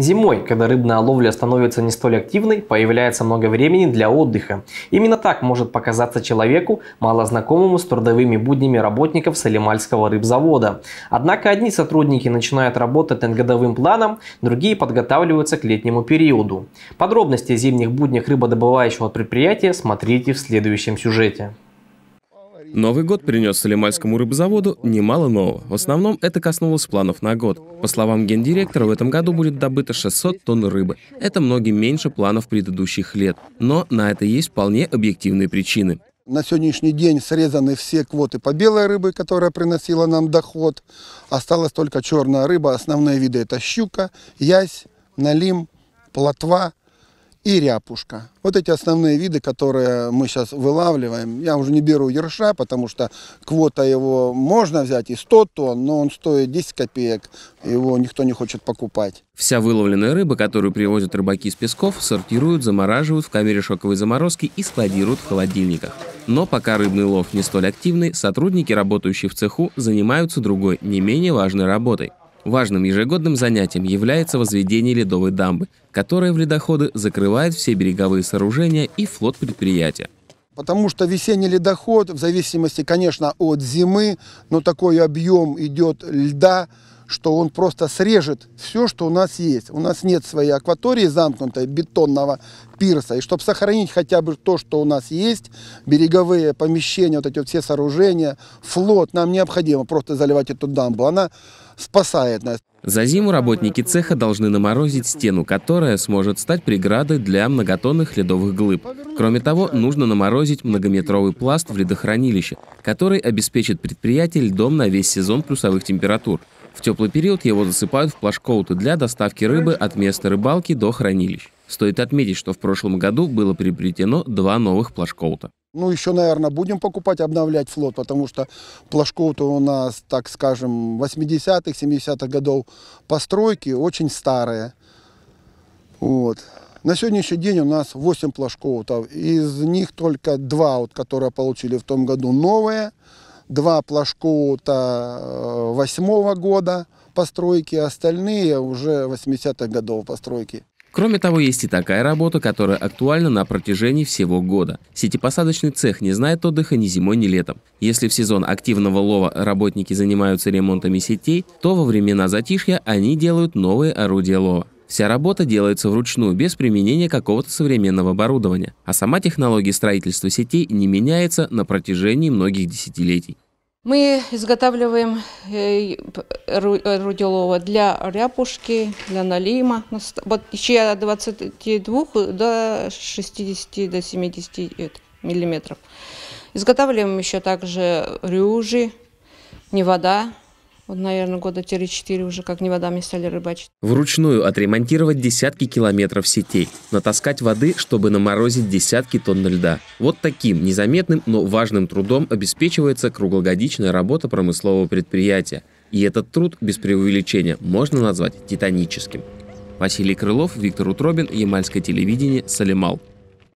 Зимой, когда рыбная ловля становится не столь активной, появляется много времени для отдыха. Именно так может показаться человеку, малознакомому с трудовыми буднями работников Салимальского рыбзавода. Однако одни сотрудники начинают работать над годовым планом, другие подготавливаются к летнему периоду. Подробности о зимних буднях рыбодобывающего предприятия смотрите в следующем сюжете. Новый год принес Салимальскому рыбозаводу немало нового. В основном это коснулось планов на год. По словам гендиректора, в этом году будет добыто 600 тонн рыбы. Это многим меньше планов предыдущих лет. Но на это есть вполне объективные причины. На сегодняшний день срезаны все квоты по белой рыбы, которая приносила нам доход. Осталась только черная рыба. Основные виды это щука, ясь, налим, плотва, и ряпушка. Вот эти основные виды, которые мы сейчас вылавливаем. Я уже не беру ерша, потому что квота его можно взять и 100 тонн, но он стоит 10 копеек, его никто не хочет покупать. Вся выловленная рыба, которую привозят рыбаки из песков, сортируют, замораживают в камере шоковой заморозки и складируют в холодильниках. Но пока рыбный лов не столь активный, сотрудники, работающие в цеху, занимаются другой, не менее важной работой. Важным ежегодным занятием является возведение ледовой дамбы, которая в ледоходы закрывает все береговые сооружения и флот предприятия. Потому что весенний ледоход, в зависимости, конечно, от зимы, но такой объем идет льда, что он просто срежет все, что у нас есть. У нас нет своей акватории замкнутой, бетонного пирса. И чтобы сохранить хотя бы то, что у нас есть, береговые помещения, вот эти вот все сооружения, флот, нам необходимо просто заливать эту дамбу. Она спасает нас. За зиму работники цеха должны наморозить стену, которая сможет стать преградой для многотонных ледовых глыб. Кроме того, нужно наморозить многометровый пласт в ледохранилище, который обеспечит предприятие льдом на весь сезон плюсовых температур. В теплый период его засыпают в плашкоуты для доставки рыбы от места рыбалки до хранилищ. Стоит отметить, что в прошлом году было приобретено два новых плашкоута. Ну, еще, наверное, будем покупать, обновлять флот, потому что плашкоуты у нас, так скажем, 80-х, 70-х годов постройки, очень старые. Вот. На сегодняшний день у нас 8 плашкоутов. Из них только два, вот, которые получили в том году новые – два плашкоута э, восьмого года постройки, остальные уже 80-х годов постройки. Кроме того, есть и такая работа, которая актуальна на протяжении всего года. Сетепосадочный цех не знает отдыха ни зимой, ни летом. Если в сезон активного лова работники занимаются ремонтами сетей, то во времена затишья они делают новые орудия лова. Вся работа делается вручную, без применения какого-то современного оборудования, а сама технология строительства сетей не меняется на протяжении многих десятилетий. Мы изготавливаем э, рудилово для ряпушки, для налима, ну, вот еще от 22 до 60 до 70 э, миллиметров. Изготавливаем еще также рюжи, невода, вот, наверное, года 4 уже как не водами стали рыбачить. Вручную отремонтировать десятки километров сетей, натаскать воды, чтобы наморозить десятки тонн льда. Вот таким незаметным, но важным трудом обеспечивается круглогодичная работа промыслового предприятия. И этот труд, без преувеличения, можно назвать титаническим. Василий Крылов, Виктор Утробин, Ямальское телевидение, Салимал.